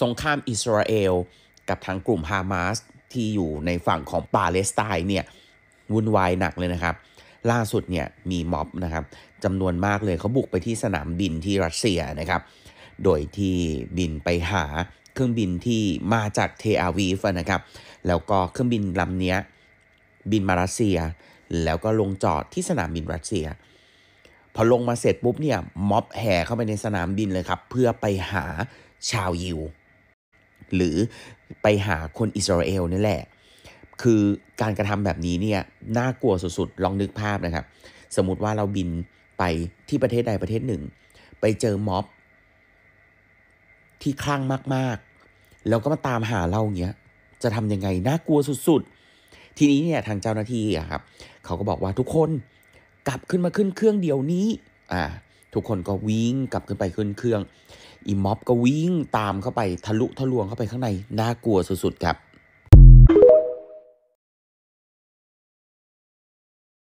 สงครามอิสราเอลกับทางกลุ่มฮามาสที่อยู่ในฝั่งของปาเลสไตน์เนี่ย วุ่นวายหนักเลยนะครับ ล่าสุดเนี่ยมีม็อบนะครับจำนวนมากเลยเขาบุกไปที่สนามบินที่รัสเซียนะครับ โดยที่บินไปหาเครื่องบินที่มาจากเทอาวีฟนะครับ แล้วก็เครื่องบินลำนี้บินมารัสเซีย แล้วก็ลงจอดที่สนามบินรัสเซีย พอลงมาเสร็จปุ๊บเนี่ยม็อบแห่เข้าไปในสนามบินเลยครับ เพื่อไปหาชาวยิวหรือไปหาคนอิสราเอลนี่แหละ คือการกระทำแบบนี้เนี่ยน่ากลัวสุดๆ ลองนึกภาพนะครับ สมมติว่าเราบินไปที่ประเทศใดประเทศหนึ่ง ไปเจอม็อบที่คลั่งมาก ๆ แล้ว ก็มาตามหา เราเงี้ยจะทำยังไง น่ากลัวสุด ๆ ทีนี้เนี่ยทางเจ้าหน้าที่อะครับ เขาก็บอกว่าทุกคนกลับขึ้นมาขึ้นเครื่องเดียวนี้อ่าทุกคนก็วิ่งกลับขึ้นไปขึ้นเครื่องอีม็อบก็วิ่งตามเข้าไปทะลุทะลวงเข้าไปข้างใน น่ากลัวสุดๆครับ